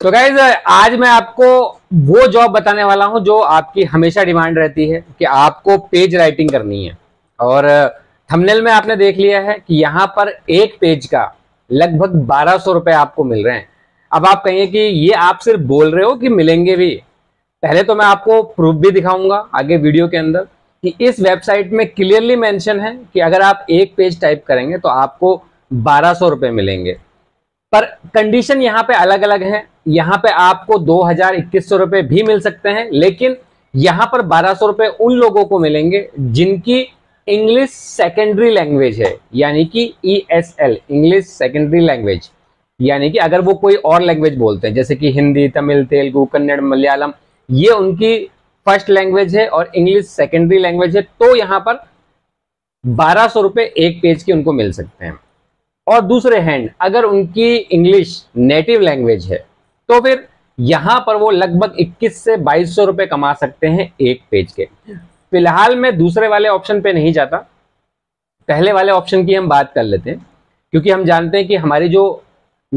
तो गाइज आज मैं आपको वो जॉब बताने वाला हूं जो आपकी हमेशा डिमांड रहती है कि आपको पेज राइटिंग करनी है और थंबनेल uh, में आपने देख लिया है कि यहाँ पर एक पेज का लगभग बारह सौ रुपए आपको मिल रहे हैं अब आप कहिए कि ये आप सिर्फ बोल रहे हो कि मिलेंगे भी पहले तो मैं आपको प्रूफ भी दिखाऊंगा आगे वीडियो के अंदर कि इस वेबसाइट में क्लियरली मैंशन है कि अगर आप एक पेज टाइप करेंगे तो आपको बारह सौ रुपये मिलेंगे पर कंडीशन यहाँ पे अलग अलग है यहाँ पे आपको दो हजार इक्कीस सौ रुपए भी मिल सकते हैं लेकिन यहाँ पर बारह सौ रुपये उन लोगों को मिलेंगे जिनकी इंग्लिश सेकेंडरी लैंग्वेज है यानी कि E S L English secondary language यानी कि अगर वो कोई और लैंग्वेज बोलते हैं जैसे कि हिंदी तमिल तेलुगु कन्नड़ मलयालम ये उनकी फर्स्ट लैंग्वेज है और इंग्लिश सेकेंडरी लैंग्वेज है तो यहाँ पर बारह सौ रुपये एक पेज के उनको मिल सकते हैं और दूसरे हैंड अगर उनकी इंग्लिश नेटिव लैंग्वेज है तो फिर यहां पर वो लगभग 21 से बाईस सौ रुपए कमा सकते हैं एक पेज के फिलहाल मैं दूसरे वाले ऑप्शन पे नहीं जाता पहले वाले ऑप्शन की हम बात कर लेते हैं क्योंकि हम जानते हैं कि हमारी जो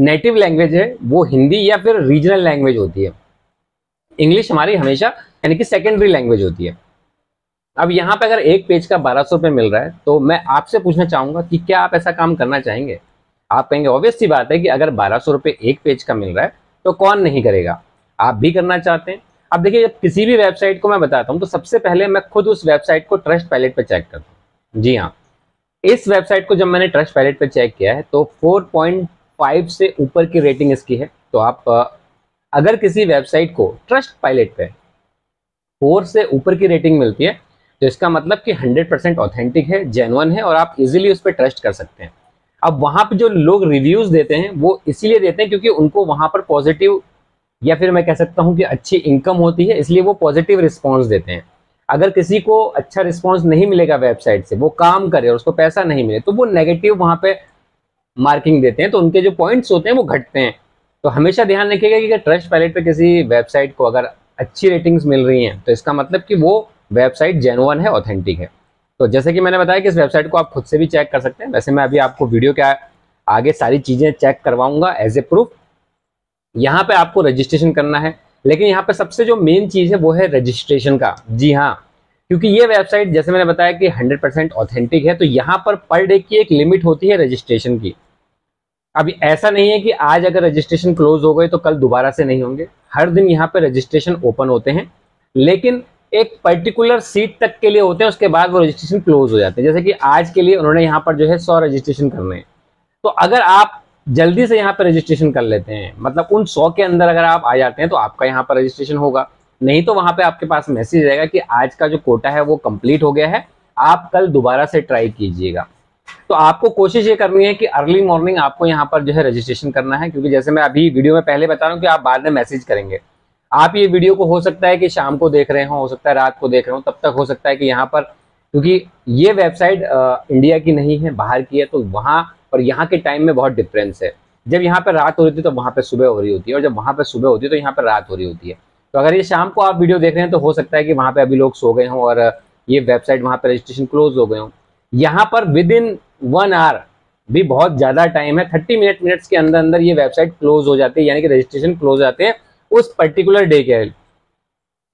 नेटिव लैंग्वेज है वो हिंदी या फिर रीजनल लैंग्वेज होती है इंग्लिश हमारी हमेशा यानी कि सेकेंडरी लैंग्वेज होती है अब यहाँ पे अगर एक पेज का बारह सौ रुपये मिल रहा है तो मैं आपसे पूछना चाहूंगा कि क्या आप ऐसा काम करना चाहेंगे आप कहेंगे ऑब्वियस सी बात है कि अगर बारह सौ रुपये एक पेज का मिल रहा है तो कौन नहीं करेगा आप भी करना चाहते हैं अब देखिए जब किसी भी वेबसाइट को मैं बताता हूँ तो सबसे पहले मैं खुद उस वेबसाइट को ट्रस्ट पैलेट पर चेक करता हूँ जी हाँ इस वेबसाइट को जब मैंने ट्रस्ट पैलेट पर चेक किया है तो फोर से ऊपर की रेटिंग इसकी है तो आप अगर किसी वेबसाइट को ट्रस्ट पायलट पे फोर से ऊपर की रेटिंग मिलती है तो इसका मतलब कि 100 परसेंट ऑथेंटिक है जेनवन है और आप इजीली उस पर ट्रस्ट कर सकते हैं अब वहाँ पर जो लोग रिव्यूज़ देते हैं वो इसीलिए देते हैं क्योंकि उनको वहाँ पर पॉजिटिव या फिर मैं कह सकता हूँ कि अच्छी इनकम होती है इसलिए वो पॉजिटिव रिस्पॉन्स देते हैं अगर किसी को अच्छा रिस्पॉन्स नहीं मिलेगा वेबसाइट से वो काम करे और उसको पैसा नहीं मिले तो वो नेगेटिव वहाँ पर मार्किंग देते हैं तो उनके जो पॉइंट्स होते हैं वो घटते हैं तो हमेशा ध्यान रखिएगा कि ट्रस्ट पैलेट पर किसी वेबसाइट को अगर अच्छी रेटिंग्स मिल रही हैं तो इसका मतलब कि वो वेबसाइट जेनुअन है ऑथेंटिक है तो जैसे कि मैंने बताया कि इस वेबसाइट को आप खुद से भी चेक कर सकते हैं वैसे मैं अभी आपको वीडियो के आगे सारी चीज़ें चेक करवाऊंगा एज ए प्रूफ यहाँ पे आपको रजिस्ट्रेशन करना है लेकिन यहाँ पे सबसे जो मेन चीज़ है वो है रजिस्ट्रेशन का जी हाँ क्योंकि ये वेबसाइट जैसे मैंने बताया कि 100 परसेंट ऑथेंटिक है तो यहाँ पर पर डे की एक लिमिट होती है रजिस्ट्रेशन की अभी ऐसा नहीं है कि आज अगर रजिस्ट्रेशन क्लोज हो गए तो कल दोबारा से नहीं होंगे हर दिन यहाँ पे रजिस्ट्रेशन ओपन होते हैं लेकिन एक पर्टिकुलर सीट तक के लिए होते हैं उसके बाद वो रजिस्ट्रेशन क्लोज हो जाते हैं जैसे कि आज के लिए उन्होंने यहाँ पर जो है सौ रजिस्ट्रेशन करने हैं तो अगर आप जल्दी से यहाँ पर रजिस्ट्रेशन कर लेते हैं मतलब उन सौ के अंदर अगर आप आ जाते हैं तो आपका यहाँ पर रजिस्ट्रेशन होगा नहीं तो वहाँ पर आपके पास मैसेज आएगा कि आज का जो कोटा है वो कंप्लीट हो गया है आप कल दोबारा से ट्राई कीजिएगा तो आपको कोशिश ये करनी है कि अर्ली मॉर्निंग आपको यहाँ पर जो है रजिस्ट्रेशन करना है क्योंकि जैसे मैं अभी वीडियो में पहले बता रहा हूँ कि आप बाद में मैसेज करेंगे आप ये वीडियो को हो सकता है कि शाम को देख रहे हो हो सकता है रात को देख रहे हो तब तक हो सकता है कि यहाँ पर क्योंकि ये वेबसाइट इंडिया की नहीं है बाहर की है तो वहाँ और यहाँ के टाइम में बहुत डिफरेंस है जब यहाँ पर रात हो रही थी तो वहाँ पर सुबह हो रही होती है और जब वहाँ पर सुबह होती है तो यहाँ पर रात हो रही होती है तो अगर ये शाम को आप वीडियो देख रहे हैं तो हो सकता है कि वहाँ पर अभी लोग सो गए हों और ये वेबसाइट वहाँ पर रजिस्ट्रेशन क्लोज हो गए हों यहाँ पर विद इन वन आवर भी बहुत ज़्यादा टाइम है थर्टी मिनट मिनट्स के अंदर अंदर ये वेबसाइट क्लोज हो जाती है यानी कि रजिस्ट्रेशन क्लोज हो जाते हैं उस पर्टिकुलर डे के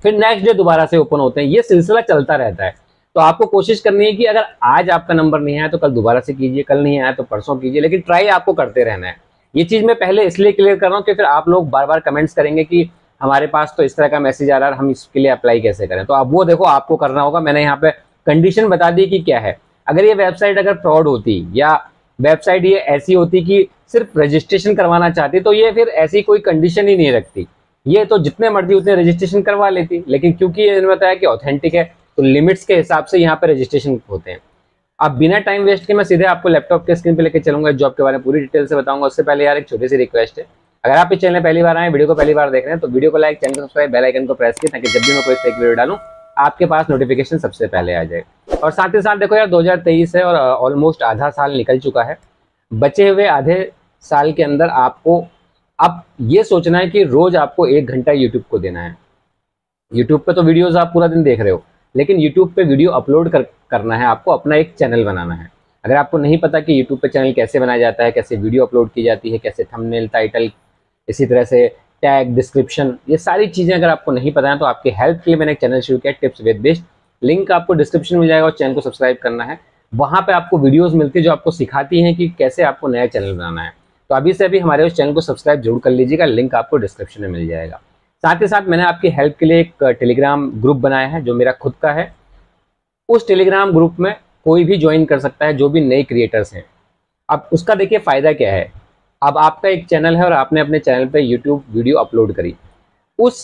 फिर नेक्स्ट डे दोबारा से ओपन होते हैं ये सिलसिला चलता रहता है तो आपको कोशिश करनी है कि अगर आज आपका नंबर नहीं आया तो कल दोबारा से कीजिए कल नहीं आया तो परसों कीजिए लेकिन ट्राई आपको करते रहना है ये चीज़ मैं पहले इसलिए क्लियर कर रहा हूँ कि फिर आप लोग बार बार कमेंट्स करेंगे कि हमारे पास तो इस तरह का मैसेज आ रहा है हम इसके लिए अप्लाई कैसे करें तो आप वो देखो आपको करना होगा मैंने यहाँ पे कंडीशन बता दी कि क्या है अगर ये वेबसाइट अगर फ्रॉड होती या वेबसाइट ये ऐसी होती कि सिर्फ रजिस्ट्रेशन करवाना चाहती तो ये फिर ऐसी कोई कंडीशन ही नहीं रखती ये तो जितने मर्जी उतने रजिस्ट्रेशन करवा लेती लेकिन क्योंकि ये बताया कि ऑथेंटिक है तो लिमिट्स के हिसाब से यहाँ पे रजिस्ट्रेशन होते हैं अब बिना टाइम वेस्ट के मैं सीधे आपको लैपटॉप के स्क्रीन पे लेके चलूंगा जॉब के बारे में पूरी डिटेल से बताऊंगा उससे पहले यार एक छोटी सी रिक्वेस्ट है अगर आप इस चैनल पहली बार आए वीडियो को पहली बार देख रहे हैं तो वीडियो को लाइक चैनल को सब्सक्राइब बेल आइकन को प्रेस किया ताकि जब भी मैं कोई वीडियो डालू आपके पास नोटिफिकेशन सबसे पहले आ जाए और साथ ही साथ देखो यार दो है और ऑलमोस्ट uh, आधा साल निकल चुका है बचे हुए आधे साल के अंदर आपको आप ये सोचना है कि रोज आपको एक घंटा यूट्यूब को देना है यूट्यूब पे तो वीडियोस आप पूरा दिन देख रहे हो लेकिन यूट्यूब पे वीडियो अपलोड कर, करना है आपको अपना एक चैनल बनाना है अगर आपको नहीं पता कि यूट्यूब पे चैनल कैसे बनाया जाता है कैसे वीडियो अपलोड की जाती है कैसे थंबनेल टाइटल इसी तरह से टैग डिस्क्रिप्शन ये सारी चीज़ें अगर आपको नहीं पता है तो आपके हेल्प के लिए मैंने एक चैनल शुरू किया टिप्स विद बेस्ट लिंक आपको डिस्क्रिप्शन मिल जाएगा और चैनल को सब्सक्राइब करना है वहां पर आपको वीडियोज़ मिलती है जो आपको सिखाती हैं कि कैसे आपको नया चैनल बनाना है तो अभी से अभी हमारे उस चैनल को सब्सक्राइब जरूर कर लीजिएगा लिंक आपको डिस्क्रिप्शन में मिल जाएगा साथ ही साथ मैंने आपकी हेल्प के लिए एक टेलीग्राम ग्रुप बनाया है जो मेरा खुद का है उस टेलीग्राम ग्रुप में कोई भी ज्वाइन कर सकता है जो भी नए क्रिएटर्स हैं अब उसका देखिए फ़ायदा क्या है अब आपका एक चैनल है और आपने अपने चैनल पर यूट्यूब वीडियो अपलोड करी उस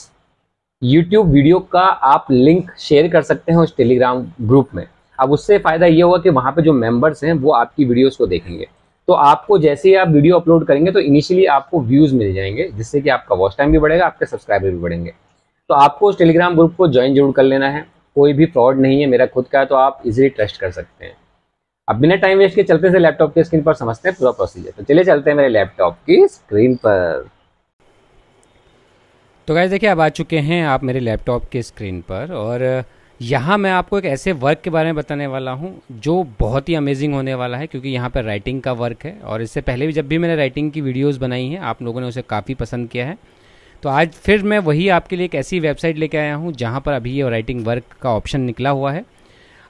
यूट्यूब वीडियो का आप लिंक शेयर कर सकते हैं उस टेलीग्राम ग्रुप में अब उससे फ़ायदा ये हुआ कि वहाँ पे जो मेंबर्स हैं वो आपकी वीडियोस को देखेंगे तो आपको जैसे ही आप वीडियो अपलोड करेंगे तो इनिशियली आपको व्यूज मिल जाएंगे जिससे कि आपका वॉच टाइम भी बढ़ेगा आपके सब्सक्राइबर भी बढ़ेंगे तो आपको उस टेलीग्राम ग्रुप को ज्वाइन जरूर कर लेना है कोई भी फ्रॉड नहीं है मेरा खुद का है तो आप इजिली ट्रस्ट कर सकते हैं अब बिना टाइम वेस्ट के चलते से लैपटॉप की स्क्रीन पर समझते हैं पूरा प्रोसीजर तो चलिए चलते हैं मेरे लैपटॉप की स्क्रीन पर तो गैस देखिए आप आ चुके हैं आप मेरे लैपटॉप के स्क्रीन पर और यहाँ मैं आपको एक ऐसे वर्क के बारे में बताने वाला हूँ जो बहुत ही अमेजिंग होने वाला है क्योंकि यहाँ पर राइटिंग का वर्क है और इससे पहले भी जब भी मैंने राइटिंग की वीडियोज़ बनाई हैं आप लोगों ने उसे काफ़ी पसंद किया है तो आज फिर मैं वही आपके लिए एक ऐसी वेबसाइट लेके आया हूँ जहाँ पर अभी ये राइटिंग वर्क का ऑप्शन निकला हुआ है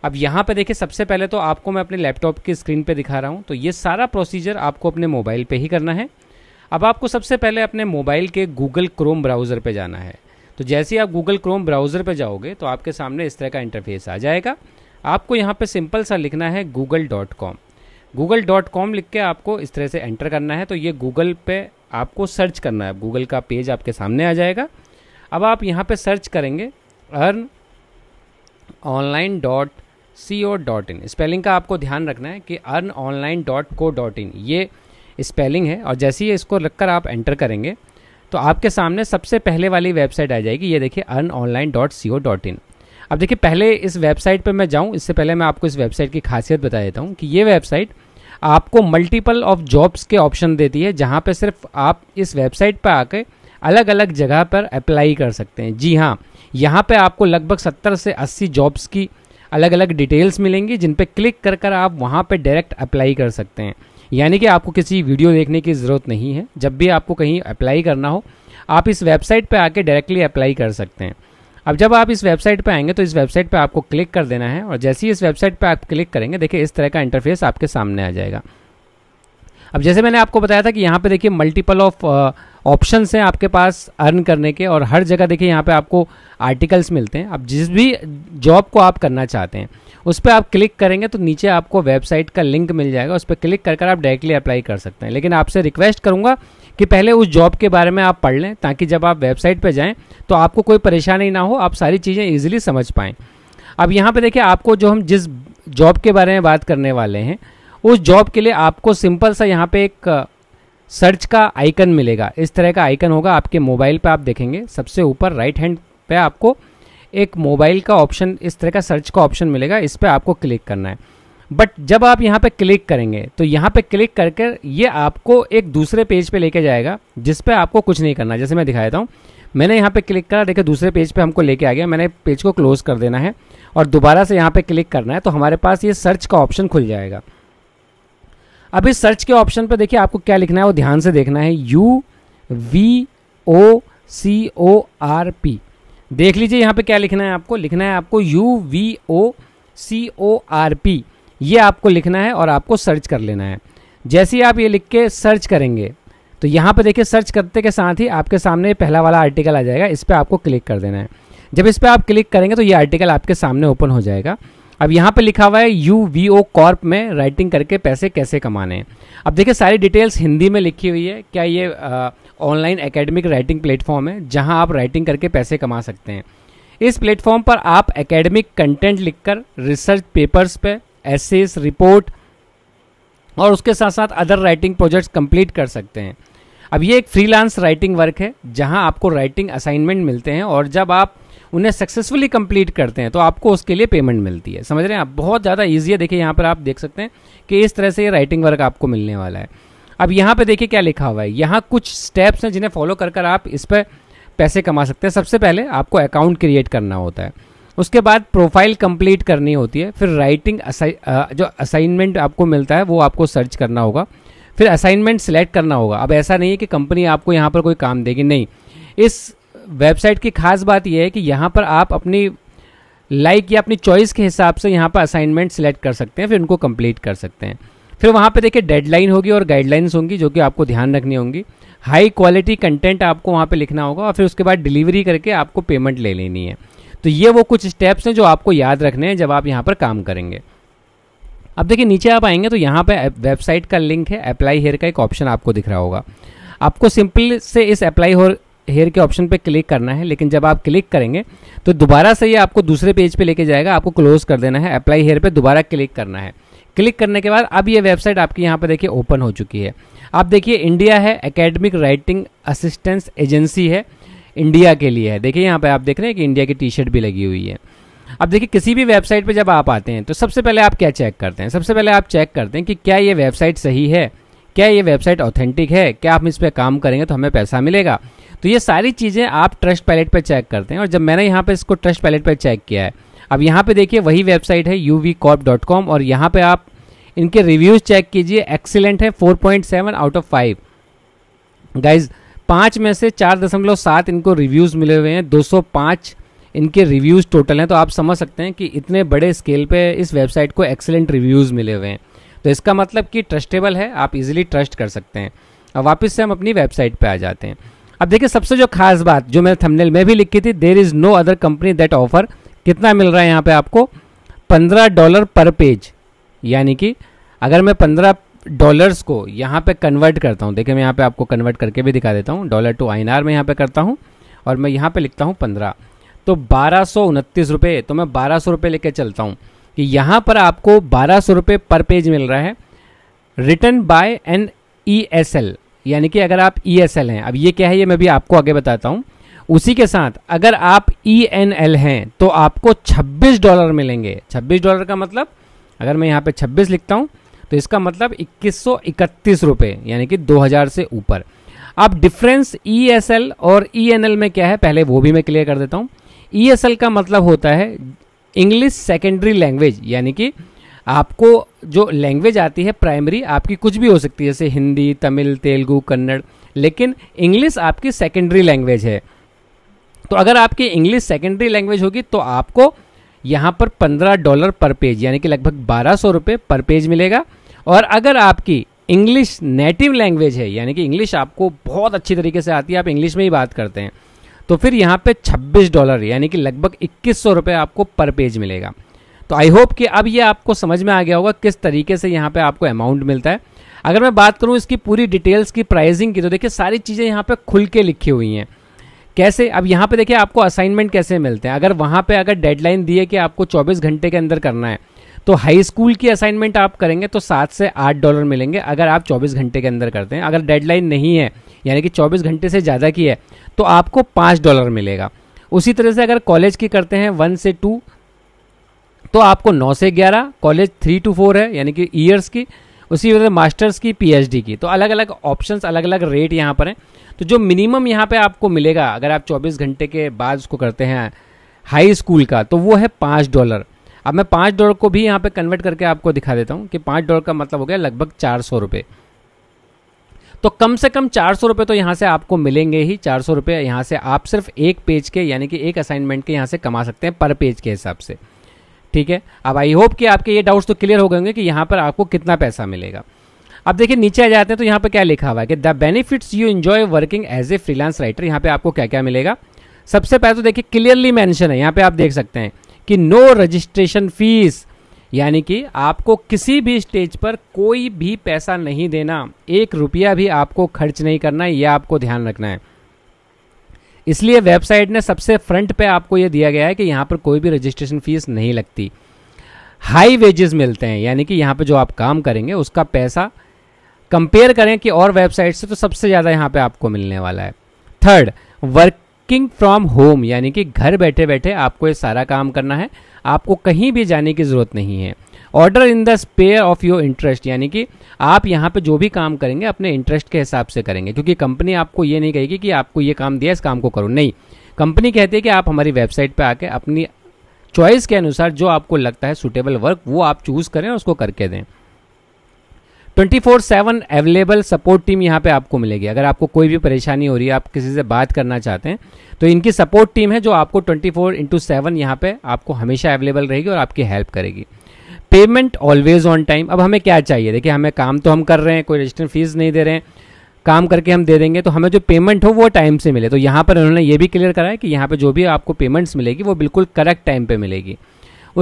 अब यहाँ पर देखिए सबसे पहले तो आपको मैं अपने लैपटॉप की स्क्रीन पर दिखा रहा हूँ तो ये सारा प्रोसीजर आपको अपने मोबाइल पर ही करना है अब आपको सबसे पहले अपने मोबाइल के गूगल क्रोम ब्राउज़र पर जाना है तो जैसे ही आप गूगल क्रोम ब्राउज़र पर जाओगे तो आपके सामने इस तरह का इंटरफेस आ जाएगा आपको यहाँ पर सिंपल सा लिखना है Google dot com Google dot com लिख के आपको इस तरह से एंटर करना है तो ये गूगल पे आपको सर्च करना है गूगल का पेज आपके सामने आ जाएगा अब आप यहाँ पे सर्च करेंगे earn online dot C O dot in spelling का आपको ध्यान रखना है कि earn online dot co dot in ये स्पेलिंग है और जैसे ही इसको रख कर आप एंटर करेंगे तो आपके सामने सबसे पहले वाली वेबसाइट आ जाएगी ये देखिए earn online dot C O dot in अब देखिए पहले इस वेबसाइट पर मैं जाऊँ इससे पहले मैं आपको इस वेबसाइट की खासियत बता देता हूँ कि ये वेबसाइट आपको मल्टीपल ऑफ जॉब्स के ऑप्शन देती है जहाँ पर सिर्फ आप इस वेबसाइट पर आकर अलग अलग जगह पर अप्लाई कर सकते हैं जी हाँ यहाँ पर आपको लगभग सत्तर से अस्सी जॉब्स की अलग अलग डिटेल्स मिलेंगी जिन पर क्लिक कर कर आप वहाँ पर डायरेक्ट अप्लाई कर सकते हैं यानी कि आपको किसी वीडियो देखने की ज़रूरत नहीं है जब भी आपको कहीं अप्लाई करना हो आप इस वेबसाइट पर आके डायरेक्टली अप्लाई कर सकते हैं अब जब आप इस वेबसाइट पर आएंगे तो इस वेबसाइट पर आपको क्लिक कर देना है और जैसे ही इस वेबसाइट पर आप क्लिक करेंगे देखिए इस तरह का इंटरफेस आपके सामने आ जाएगा अब जैसे मैंने आपको बताया था कि यहाँ पे देखिए मल्टीपल ऑफ ऑप्शंस हैं आपके पास अर्न करने के और हर जगह देखिए यहाँ पे आपको आर्टिकल्स मिलते हैं अब जिस भी जॉब को आप करना चाहते हैं उस पर आप क्लिक करेंगे तो नीचे आपको वेबसाइट का लिंक मिल जाएगा उस पर क्लिक कर आप डायरेक्टली अप्लाई कर सकते हैं लेकिन आपसे रिक्वेस्ट करूँगा कि पहले उस जॉब के बारे में आप पढ़ लें ताकि जब आप वेबसाइट पर जाएँ तो आपको कोई परेशानी ना हो आप सारी चीज़ें ईजिली समझ पाएँ अब यहाँ पर देखिए आपको जो हम जिस जॉब के बारे में बात करने वाले हैं उस जॉब के लिए आपको सिंपल सा यहाँ पे एक सर्च का आइकन मिलेगा इस तरह का आइकन होगा आपके मोबाइल पे आप देखेंगे सबसे ऊपर राइट हैंड पे आपको एक मोबाइल का ऑप्शन इस तरह का सर्च का ऑप्शन मिलेगा इस पर आपको क्लिक करना है बट जब आप यहाँ पे क्लिक करेंगे तो यहाँ पे क्लिक करके ये आपको एक दूसरे पेज पे लेके जाएगा जिस पे आपको कुछ नहीं करना जैसे मैं दिखाया था मैंने यहाँ पे क्लिक करा देखे दूसरे पेज पे हमको लेके आ गया मैंने पेज को क्लोज कर देना है और दोबारा से यहाँ पे क्लिक करना है तो हमारे पास ये सर्च का ऑप्शन खुल जाएगा अब इस सर्च के ऑप्शन पर देखिए आपको क्या लिखना है वो ध्यान से देखना है U V O C O R P देख लीजिए यहाँ पे क्या लिखना है आपको लिखना है आपको U V O C O R P ये आपको लिखना है और आपको सर्च कर लेना है जैसे ही आप ये लिख के सर्च करेंगे तो यहाँ पे देखिए सर्च करते के साथ ही आपके सामने पहला वाला आर्टिकल आ जाएगा इस पर आपको क्लिक कर देना है जब इस पर आप क्लिक करेंगे तो ये आर्टिकल आपके सामने ओपन हो जाएगा अब यहाँ पे लिखा हुआ है यू वी ओ कॉर्प में राइटिंग करके पैसे कैसे कमाने हैं अब देखिए सारी डिटेल्स हिंदी में लिखी हुई है क्या ये आ, ऑनलाइन एकेडमिक राइटिंग प्लेटफॉर्म है जहां आप राइटिंग करके पैसे कमा सकते हैं इस प्लेटफॉर्म पर आप एकेडमिक कंटेंट लिखकर रिसर्च पेपर्स पे एसेस रिपोर्ट और उसके साथ साथ अदर राइटिंग प्रोजेक्ट्स कंप्लीट कर सकते हैं अब ये एक फ्रीलांस राइटिंग वर्क है जहां आपको राइटिंग असाइनमेंट मिलते हैं और जब आप उन्हें सक्सेसफुली कंप्लीट करते हैं तो आपको उसके लिए पेमेंट मिलती है समझ रहे हैं आप बहुत ज़्यादा ईजी है देखिए यहाँ पर आप देख सकते हैं कि इस तरह से ये राइटिंग वर्क आपको मिलने वाला है अब यहाँ पे देखिए क्या लिखा हुआ है यहाँ कुछ स्टेप्स हैं जिन्हें फॉलो कर कर आप इस पर पैसे कमा सकते हैं सबसे पहले आपको अकाउंट क्रिएट करना होता है उसके बाद प्रोफाइल कंप्लीट करनी होती है फिर राइटिंग असाइ, जो असाइनमेंट आपको मिलता है वो आपको सर्च करना होगा फिर असाइनमेंट सेलेक्ट करना होगा अब ऐसा नहीं है कि कंपनी आपको यहाँ पर कोई काम देगी नहीं इस वेबसाइट की खास बात यह है कि यहाँ पर आप अपनी लाइक या अपनी चॉइस के हिसाब से यहाँ पर असाइनमेंट सेलेक्ट कर सकते हैं फिर उनको कंप्लीट कर सकते हैं फिर वहाँ पे देखिए डेडलाइन होगी और गाइडलाइंस होंगी जो कि आपको ध्यान रखनी होंगी हाई क्वालिटी कंटेंट आपको वहाँ पे लिखना होगा और फिर उसके बाद डिलीवरी करके आपको पेमेंट ले लेनी है तो ये वो कुछ स्टेप्स हैं जो आपको याद रखने हैं जब आप यहाँ पर काम करेंगे अब देखिए नीचे आप आएंगे तो यहाँ पर वेबसाइट का लिंक है अप्लाई हेयर का एक ऑप्शन आपको दिख रहा होगा आपको सिंपल से इस अप्लाई हेयर के ऑप्शन पे क्लिक करना है लेकिन जब आप क्लिक करेंगे तो दोबारा से ये आपको दूसरे पेज पे लेके जाएगा आपको क्लोज कर देना है अप्लाई हेयर पे दोबारा क्लिक करना है क्लिक करने के बाद अब ये वेबसाइट आपकी यहाँ पर देखिए ओपन हो चुकी है आप देखिए इंडिया है एकेडमिक राइटिंग असिस्टेंस एजेंसी है इंडिया के लिए है देखिए यहाँ पर आप देख रहे हैं कि इंडिया की टी शर्ट भी लगी हुई है अब देखिए किसी भी वेबसाइट पर जब आप आते हैं तो सबसे पहले आप क्या चेक करते हैं सबसे पहले आप चेक करते हैं कि क्या ये वेबसाइट सही है क्या ये वेबसाइट ऑथेंटिक है क्या आप इस पर काम करेंगे तो हमें पैसा मिलेगा तो ये सारी चीज़ें आप ट्रस्ट पैलेट पर चेक करते हैं और जब मैंने यहाँ पर इसको ट्रस्ट पैलेट पर चेक किया है अब यहाँ पे देखिए वही वेबसाइट है यू और यहाँ पे आप इनके रिव्यूज़ चेक कीजिए एक्सीलेंट है 4.7 आउट ऑफ फाइव गाइज पाँच में से चार दशमलव सात इनको रिव्यूज़ मिले हुए हैं 205 इनके रिव्यूज़ टोटल हैं तो आप समझ सकते हैं कि इतने बड़े स्केल पे इस वेबसाइट को एक्सीलेंट रिव्यूज़ मिले हुए हैं तो इसका मतलब कि ट्रस्टेबल है आप इजिली ट्रस्ट कर सकते हैं अब वापस से हम अपनी वेबसाइट पर आ जाते हैं अब देखिए सबसे जो खास बात जो मैंने थमनेल में भी लिखी थी there is no other company that offer कितना मिल रहा है यहाँ पे आपको पंद्रह डॉलर पर पेज यानी कि अगर मैं पंद्रह डॉलर्स को यहाँ पे कन्वर्ट करता हूँ देखिए मैं यहाँ पे आपको कन्वर्ट करके भी दिखा देता हूँ डॉलर टू आई में यहाँ पे करता हूँ और मैं यहाँ पे लिखता हूँ पंद्रह तो बारह सौ उनतीस रुपये तो मैं बारह सौ रुपये लेकर चलता हूँ कि यहाँ पर आपको बारह सौ रुपये पर पेज मिल रहा है return by N E S L यानी कि अगर आप ई एस एल हैं अब ये क्या है ये मैं भी आपको आगे बताता हूँ उसी के साथ अगर आप ई एन एल हैं तो आपको 26 डॉलर मिलेंगे 26 डॉलर का मतलब अगर मैं यहाँ पे 26 लिखता हूँ तो इसका मतलब इक्कीस सौ इकतीस रुपये यानी कि 2000 से ऊपर अब डिफरेंस ई एस एल और ई एन एल में क्या है पहले वो भी मैं क्लियर कर देता हूँ ई एस एल का मतलब होता है इंग्लिश सेकेंडरी लैंग्वेज यानी कि आपको जो लैंग्वेज आती है प्राइमरी आपकी कुछ भी हो सकती है जैसे हिंदी तमिल तेलुगू कन्नड़ लेकिन इंग्लिश आपकी सेकेंडरी लैंग्वेज है तो अगर आपकी इंग्लिश सेकेंडरी लैंग्वेज होगी तो आपको यहाँ पर पंद्रह डॉलर पर पेज यानी कि लगभग बारह सौ रुपये पर पेज मिलेगा और अगर आपकी इंग्लिश नेटिव लैंग्वेज है यानी कि इंग्लिश आपको बहुत अच्छी तरीके से आती है आप इंग्लिश में ही बात करते हैं तो फिर यहाँ पे 26 डॉलर यानी कि लगभग इक्कीस सौ रुपये आपको पर पेज मिलेगा तो आई होप कि अब ये आपको समझ में आ गया होगा किस तरीके से यहाँ पे आपको अमाउंट मिलता है अगर मैं बात करूँ इसकी पूरी डिटेल्स की प्राइजिंग की तो देखिए सारी चीज़ें यहाँ पे खुल के लिखी हुई हैं कैसे अब यहाँ पे देखिए आपको असाइनमेंट कैसे मिलते हैं अगर वहाँ पे अगर डेडलाइन दी है कि आपको 24 घंटे के अंदर करना है तो हाई स्कूल की असाइनमेंट आप करेंगे तो सात से आठ डॉलर मिलेंगे अगर आप 24 घंटे के अंदर करते हैं अगर डेडलाइन नहीं है यानी कि 24 घंटे से ज़्यादा की है तो आपको पाँच डॉलर मिलेगा उसी तरह से अगर कॉलेज की करते हैं वन से टू तो आपको नौ से ग्यारह कॉलेज थ्री टू फोर है यानी कि ईयर्स की उसी वजह मास्टर्स की पीएचडी की तो अलग अलग ऑप्शन अलग अलग रेट यहाँ पर हैं तो जो मिनिमम यहाँ पर आपको मिलेगा अगर आप चौबीस घंटे के बाद उसको करते हैं हाई स्कूल का तो वो है पाँच डॉलर अब मैं पाँच डॉलर को भी यहाँ पे कन्वर्ट करके आपको दिखा देता हूँ कि पाँच डॉलर का मतलब हो गया लगभग चार सौ रुपये तो कम से कम चार सौ रुपये तो यहाँ से आपको मिलेंगे ही चार सौ रुपये यहाँ से आप सिर्फ एक पेज के यानी कि एक असाइनमेंट के यहाँ से कमा सकते हैं पर पेज के हिसाब से ठीक है अब आई होप कि आपके ये डाउट्स तो क्लियर हो गए होंगे कि यहाँ पर आपको कितना पैसा मिलेगा अब देखिए नीचे आ जाते हैं तो यहाँ पर क्या लिखा हुआ है कि the benefits you enjoy working as a freelance writer यहाँ पे आपको क्या क्या मिलेगा सबसे पहले तो देखिए क्लियरली मैंशन है यहाँ पे आप देख सकते हैं कि नो रजिस्ट्रेशन फीस यानी कि आपको किसी भी स्टेज पर कोई भी पैसा नहीं देना एक रुपया भी आपको खर्च नहीं करना है यह आपको ध्यान रखना है इसलिए वेबसाइट ने सबसे फ्रंट पे आपको ये दिया गया है कि यहाँ पर कोई भी रजिस्ट्रेशन फीस नहीं लगती हाई वेजेस मिलते हैं यानी कि यहाँ पे जो आप काम करेंगे उसका पैसा कंपेयर करें कि और वेबसाइट से तो सबसे ज़्यादा यहाँ पे आपको मिलने वाला है थर्ड वर्किंग फ्रॉम होम यानी कि घर बैठे बैठे आपको ये सारा काम करना है आपको कहीं भी जाने की ज़रूरत नहीं है order in the sphere of your interest यानी कि आप यहाँ पे जो भी काम करेंगे अपने इंटरेस्ट के हिसाब से करेंगे क्योंकि कंपनी आपको ये नहीं कहेगी कि आपको ये काम दिया इस काम को करो नहीं कंपनी कहती है कि आप हमारी वेबसाइट पर आके अपनी चॉइस के अनुसार जो आपको लगता है सुटेबल वर्क वो आप चूज करें और उसको करके दें 24/7 अवेलेबल सपोर्ट टीम यहाँ पे आपको मिलेगी अगर आपको कोई भी परेशानी हो रही है आप किसी से बात करना चाहते हैं तो इनकी सपोर्ट टीम है जो आपको 24 फोर इंटू सेवन यहाँ पे आपको हमेशा अवेलेबल रहेगी और आपकी हेल्प करेगी पेमेंट ऑलवेज ऑन टाइम अब हमें क्या चाहिए देखिए हमें काम तो हम कर रहे हैं कोई रजिस्ट्रेशन फीस नहीं दे रहे हैं काम करके हम दे देंगे तो हमें जो पेमेंट हो वो टाइम से मिले तो यहाँ पर उन्होंने ये भी क्लियर कराया कि यहाँ पर जो भी आपको पेमेंट्स मिलेगी वो बिल्कुल करेक्ट टाइम पर मिलेगी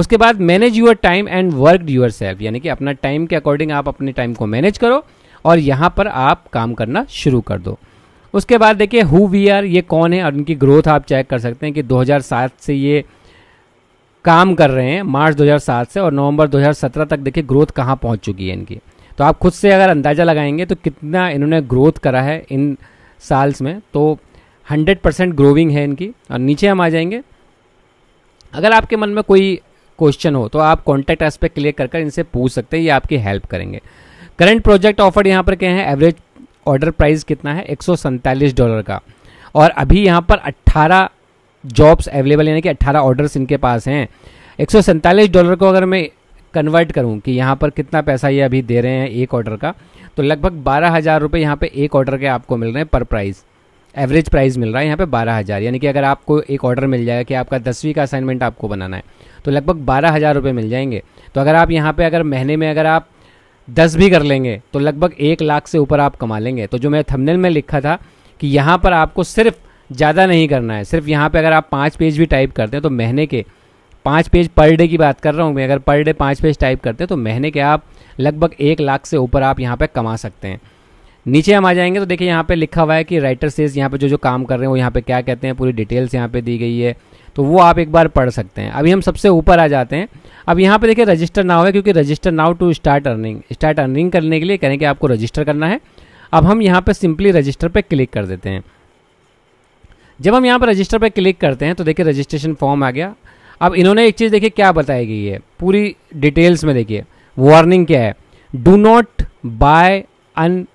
उसके बाद manage your time and work yourself यानी कि अपना टाइम के अकॉर्डिंग आप अपने टाइम को मैनेज करो और यहाँ पर आप काम करना शुरू कर दो उसके बाद देखिए हु वी आर ये कौन है और इनकी ग्रोथ आप चेक कर सकते हैं कि 2007 से ये काम कर रहे हैं मार्च 2007 से और नवंबर 2017 तक देखिए ग्रोथ कहाँ पहुँच चुकी है इनकी तो आप खुद से अगर अंदाज़ा लगाएंगे तो कितना इन्होंने ग्रोथ करा है इन साल्स में तो 100 परसेंट ग्रोविंग है इनकी और नीचे हम आ जाएंगे अगर आपके मन में कोई क्वेश्चन हो तो आप कॉन्टैक्ट एस पे क्लियर कर कर इनसे पूछ सकते हैं ये आपकी हेल्प करेंगे करंट प्रोजेक्ट ऑफर यहाँ पर क्या है एवरेज ऑर्डर प्राइस कितना है एक डॉलर का और अभी यहाँ पर अट्ठारह जॉब्स अवेलेबल यानी कि अट्ठारह ऑर्डर्स इनके पास हैं एक डॉलर को अगर मैं कन्वर्ट करूँ कि यहाँ पर कितना पैसा ये अभी दे रहे हैं एक ऑर्डर का तो लगभग बारह हज़ार रुपये यहाँ पर एक ऑर्डर के आपको मिल रहे हैं पर प्राइस एवरेज प्राइस मिल रहा है यहाँ पे बारह हज़ार यानी कि अगर आपको एक ऑर्डर मिल जाएगा कि आपका दसवीं का असाइनमेंट आपको बनाना है तो लगभग बारह हज़ार रुपये मिल जाएंगे तो अगर आप यहाँ पे अगर महीने में अगर आप दस भी कर लेंगे तो लगभग एक लाख से ऊपर आप कमा लेंगे तो जो मैं थंबनेल में लिखा था कि यहाँ पर आपको सिर्फ ज़्यादा नहीं करना है सिर्फ यहाँ पे अगर आप पाँच पेज भी टाइप करते हैं तो महीने के पाँच पेज पर डे की बात कर रहा हूँ मैं अगर पर डे पाँच पेज टाइप करते हैं तो महीने के आप लगभग एक लाख से ऊपर आप यहाँ पर कमा सकते हैं नीचे हम आ जाएंगे तो देखिए यहाँ पे लिखा हुआ है कि राइटर सेज यहाँ पे जो जो काम कर रहे हैं वो यहाँ पे क्या कहते हैं पूरी डिटेल्स यहाँ पे दी गई है तो वो आप एक बार पढ़ सकते हैं अभी हम सबसे ऊपर आ जाते हैं अब यहाँ पे देखिए रजिस्टर नाव है क्योंकि register now to start earning start earning करने के लिए कहें कि आपको रजिस्टर करना है अब हम यहाँ पर सिंपली रजिस्टर पर क्लिक कर देते हैं जब हम यहाँ पर रजिस्टर पर क्लिक करते हैं तो देखिए रजिस्ट्रेशन फॉर्म आ गया अब इन्होंने एक चीज़ देखिए क्या बताई गई है पूरी डिटेल्स में देखिए वार्निंग क्या है डू नॉट बाय अन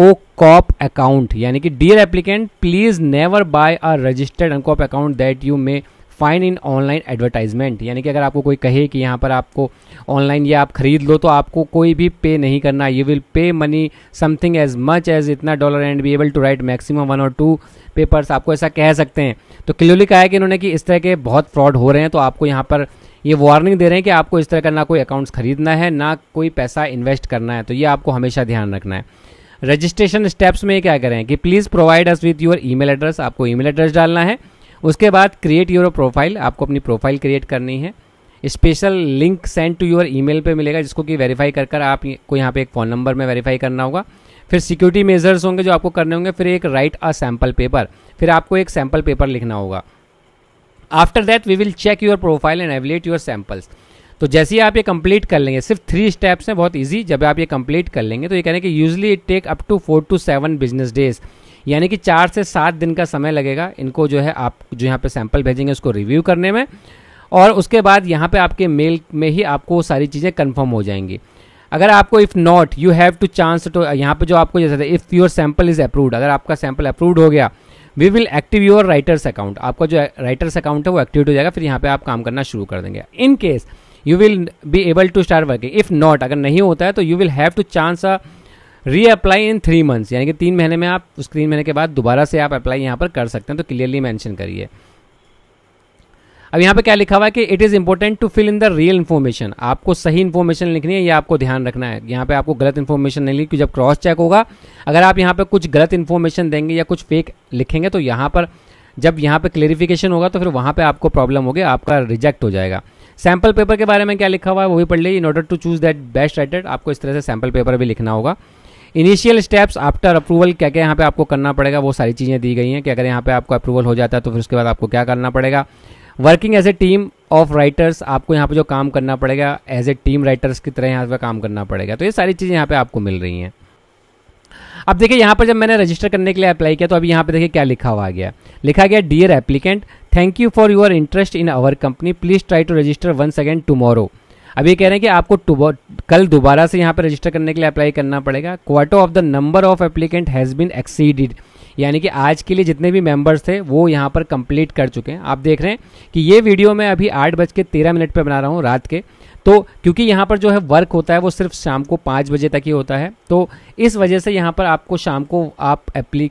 ओ कॉप अकाउंट यानी कि dear applicant please never buy a registered अनकॉप account that you may fine in online advertisement यानी कि अगर आपको कोई कहे कि यहाँ पर आपको ऑनलाइन ये आप खरीद लो तो आपको कोई भी पे नहीं करना you will pay money something as much as इतना dollar and be able to write maximum one और टू पेपर्स आपको ऐसा कह सकते हैं तो क्लियरली कहा है कि इन्होंने कि इस तरह के बहुत फ्रॉड हो रहे हैं तो आपको यहाँ पर ये वार्निंग दे रहे हैं कि आपको इस तरह का ना कोई अकाउंट्स खरीदना है ना कोई पैसा इन्वेस्ट करना है तो ये आपको हमेशा ध्यान रखना है रजिस्ट्रेशन स्टेप्स में क्या करें कि please provide us with your email address आपको ईमेल एड्रेस डालना है उसके बाद क्रिएट योर प्रोफाइल आपको अपनी प्रोफाइल क्रिएट करनी है special link send to your email पे मिलेगा जिसको कि वेरीफाई कर कर आपको यहाँ पे एक फ़ोन नंबर में वेरीफाई करना होगा फिर सिक्योरिटी मेजर्स होंगे जो आपको करने होंगे फिर एक राइट अ सैम्पल पेपर फिर आपको एक सैम्पल पेपर लिखना होगा after that we will check your profile and evaluate your samples तो जैसे ही आप ये कंप्लीट कर लेंगे सिर्फ थ्री स्टेप्स हैं बहुत इजी जब आप ये कंप्लीट कर लेंगे तो ये कह रहे हैं कि usually it take up to four to seven business days यानी कि चार से सात दिन का समय लगेगा इनको जो है आप जो यहाँ पे सैंपल भेजेंगे उसको रिव्यू करने में और उसके बाद यहाँ पे आपके मेल में ही आपको सारी चीज़ें कन्फर्म हो जाएंगी अगर आपको if not you have to chance to यहाँ पे जो आपको जैसे if your sample is approved अगर आपका सैंपल अप्रूव्ड हो गया we will active your writers account आपका जो राइटर्स अकाउंट है वो एक्टिवेट हो जाएगा फिर यहाँ पे आप काम करना शुरू कर देंगे in case you will be able to start working if not अगर नहीं होता है तो you will have to chance a reapply in three months यानी कि तीन महीने में आप उस तीन महीने के बाद दोबारा से आप अप्लाई यहाँ पर कर सकते हैं तो क्लियरली मैंशन करिए अब यहाँ पे क्या लिखा हुआ है कि it is important to fill in the real information आपको सही इन्फॉर्मेशन लिखनी है या आपको ध्यान रखना है यहाँ पे आपको गलत इन्फॉर्मेशन नहीं लिखी जब क्रॉस चेक होगा अगर आप यहाँ पे कुछ गलत इन्फॉर्मेशन देंगे या कुछ फेक लिखेंगे तो यहाँ पर जब यहाँ पे क्लेरिफिकेशन होगा तो फिर वहाँ पे आपको प्रॉब्लम होगी आपका रिजेक्ट हो जाएगा सैम्पल पेपर के बारे में क्या लिखा हुआ है वो भी पढ़ लीजिए in order to choose that best rated आपको इस तरह से सैम्पल पेपर भी लिखना होगा इनिशियल स्टेप्स आफ्टर अप्रूवल क्या क्या यहाँ पे आपको करना पड़ेगा वो सारी चीज़ें दी गई हैं कि अगर यहाँ पे आपको अप्रूवल हो जाता है तो फिर उसके बाद आपको क्या करना पड़ेगा working as a team of writers आपको यहाँ पे जो काम करना पड़ेगा एज ए टीम राइटर्स की तरह यहाँ पे काम करना पड़ेगा तो ये सारी चीज़ें यहाँ पे आपको मिल रही हैं अब देखिए यहाँ पर जब मैंने रजिस्टर करने के लिए अप्लाई किया तो अभी यहाँ पे देखिए क्या लिखा हुआ गया लिखा गया dear applicant thank you for your interest in our company please try to register one second tomorrow अब ये कह रहे हैं कि आपको कल दोबारा से यहाँ पर रजिस्टर करने के लिए अप्लाई करना पड़ेगा quarter of the number of applicant has been exceeded यानी कि आज के लिए जितने भी मेंबर्स थे वो यहाँ पर कंप्लीट कर चुके हैं आप देख रहे हैं कि ये वीडियो मैं अभी आठ बज के तेरह मिनट पर बना रहा हूँ रात के तो क्योंकि यहाँ पर जो है वर्क होता है वो सिर्फ शाम को पाँच बजे तक ही होता है तो इस वजह से यहाँ पर आपको शाम को आप एप्ली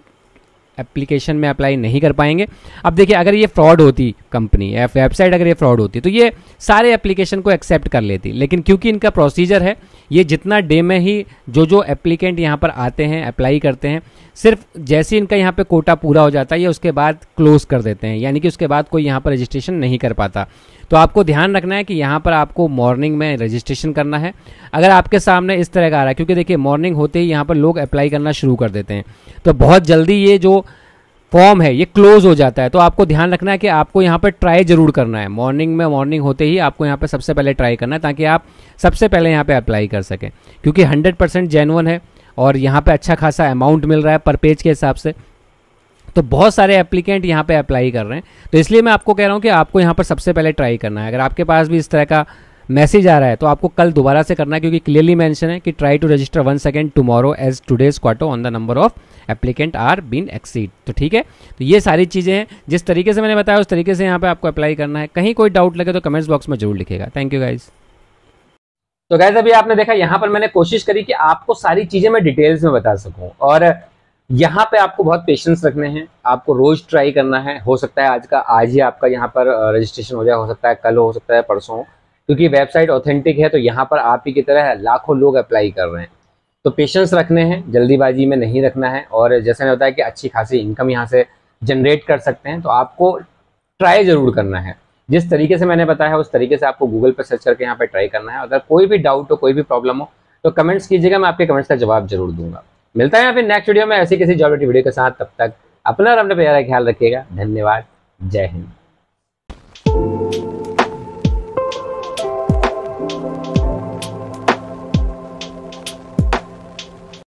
एप्लीकेशन में अप्लाई नहीं कर पाएंगे अब देखिए अगर ये फ्रॉड होती कंपनी या वेबसाइट अगर ये फ्रॉड होती तो ये सारे एप्लीकेशन को एक्सेप्ट कर लेती लेकिन क्योंकि इनका प्रोसीजर है ये जितना डे में ही जो जो एप्लीकेंट यहाँ पर आते हैं अप्लाई करते हैं सिर्फ जैसे इनका यहाँ पर कोटा पूरा हो जाता है ये उसके बाद क्लोज कर देते हैं यानी कि उसके बाद कोई यहाँ पर रजिस्ट्रेशन नहीं कर पाता तो आपको ध्यान रखना है कि यहाँ पर आपको मॉर्निंग में रजिस्ट्रेशन करना है अगर आपके सामने इस तरह का आ रहा है क्योंकि देखिए मॉर्निंग होते ही यहाँ पर लोग अप्लाई करना शुरू कर देते हैं तो बहुत जल्दी ये जो फॉर्म है ये क्लोज हो जाता है तो आपको ध्यान रखना है कि आपको यहाँ पर ट्राई जरूर करना है मॉर्निंग में मॉर्निंग होते ही आपको यहाँ पर सबसे पहले ट्राई करना है ताकि आप सबसे पहले यहाँ पर अप्लाई कर सकें क्योंकि हंड्रेड परसेंट है और यहाँ पर अच्छा खासा अमाउंट मिल रहा है पर पेज के हिसाब से तो बहुत सारे एप्लीकेंट यहाँ पे अप्लाई कर रहे हैं तो इसलिए मैं आपको कह रहा हूँ कि आपको यहाँ पर सबसे पहले ट्राई करना है अगर आपके पास भी इस तरह का मैसेज आ रहा है तो आपको कल दोबारा से करना है क्योंकि क्लियरली मैंशन है कि try to register one second tomorrow as today's quota on the number of applicant are been exceed तो ठीक है तो ये सारी चीज़ें हैं जिस तरीके से मैंने बताया उस तरीके से यहाँ पे आपको अप्लाई करना है कहीं कोई डाउट लगे तो कमेंट्स बॉक्स में जरूर लिखेगा थैंक यू गाइज़ तो गैस अभी आपने देखा यहाँ पर मैंने कोशिश करी कि आपको सारी चीज़ें मैं डिटेल्स में बता सकूँ और यहाँ पे आपको बहुत पेशेंस रखने हैं आपको रोज ट्राई करना है हो सकता है आज का आज ही आपका यहाँ पर रजिस्ट्रेशन हो जाए हो सकता है कल हो सकता है परसों क्योंकि वेबसाइट ऑथेंटिक है तो यहाँ पर आप ही की तरह लाखों लोग अप्लाई कर रहे हैं तो पेशेंस रखने हैं जल्दीबाजी में नहीं रखना है और जैसे मैंने बताया कि अच्छी खासी इनकम यहाँ से जनरेट कर सकते हैं तो आपको ट्राई ज़रूर करना है जिस तरीके से मैंने बताया उस तरीके से आपको गूगल पर सर्च करके यहाँ पर ट्राई करना है अगर कोई भी डाउट हो कोई भी प्रॉब्लम हो तो कमेंट्स कीजिएगा मैं आपके कमेंट्स का जवाब जरूर दूंगा मिलता है फिर नेक्स्ट वीडियो में ऐसी किसी जॉब वीडियो के साथ तब तक अपना और अपने प्यारा ख्याल रखिएगा धन्यवाद जय हिंद